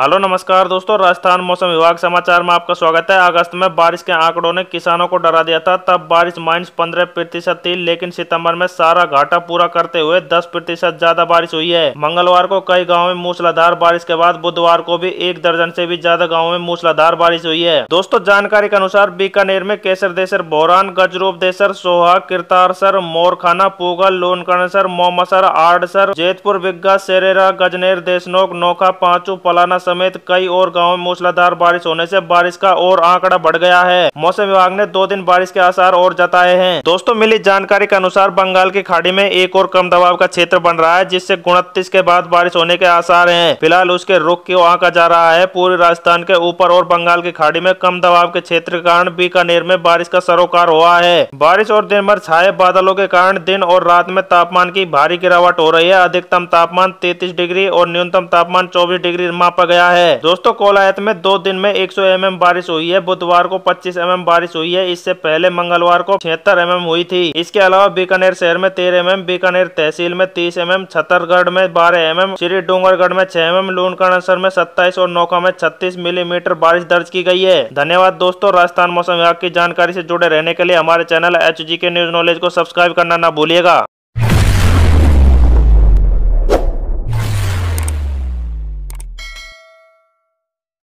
hello नमस्कार दोस्तों राजस्थान मौसम विभाग समाचार में आपका स्वागत है अगस्त में बारिश के आंकड़ों ने किसानों को डरा दिया था तब बारिश माइनस पंद्रह प्रतिशत थी लेकिन सितंबर में सारा घाटा पूरा करते हुए दस प्रतिशत ज्यादा बारिश हुई है मंगलवार को कई गाँव में मूसलाधार बारिश के बाद बुधवार को भी एक दर्जन से भी ज्यादा गाँव में मूसलाधार बारिश हुई है दोस्तों जानकारी के अनुसार बीकानेर में केसर देसर बोरान गजरूप देसर सोहा किरतारसर मोरखाना पूगल लोनकणसर मोमसर आड़सर जेतपुर बिग्गा सेरेरा गजनेर देशनोक नोखा पांचू पलाना समेत कई और गाँव में मूसलाधार बारिश होने ऐसी बारिश का और आंकड़ा बढ़ गया है मौसम विभाग ने दो दिन बारिश के आसार और जताए हैं दोस्तों मिली जानकारी के अनुसार बंगाल की खाड़ी में एक और कम दबाव का क्षेत्र बन रहा है जिससे उनतीस के बाद बारिश होने के आसार है फिलहाल उसके रुख की आंका जा रहा है पूरे राजस्थान के ऊपर और बंगाल की खाड़ी में कम दबाव के क्षेत्र के कारण बीकानेर में बारिश का सरोकार हुआ है बारिश और दिन भर छाए बादलों के कारण दिन और रात में तापमान की भारी गिरावट हो रही है अधिकतम तापमान तैतीस डिग्री और न्यूनतम तापमान चौबीस डिग्री मापा गया है दोस्तों कोलायत में दो दिन में 100 सौ mm बारिश हुई है बुधवार को 25 mm बारिश हुई है इससे पहले मंगलवार को छिहत्तर एम हुई थी इसके अलावा बीकानेर शहर में तेरह एम बीकानेर तहसील में तीस एम छतरगढ़ में बारह एम श्री डूंगरगढ़ में छह एम लूनकरणसर में सत्ताईस और नौका में छत्तीस मिलीमीटर बारिश दर्ज की गई है धन्यवाद दोस्तों राजस्थान मौसम विभाग की जानकारी से जुड़े रहने के लिए हमारे channel H K news knowledge को सब्सक्राइब करना ना भूलिएगा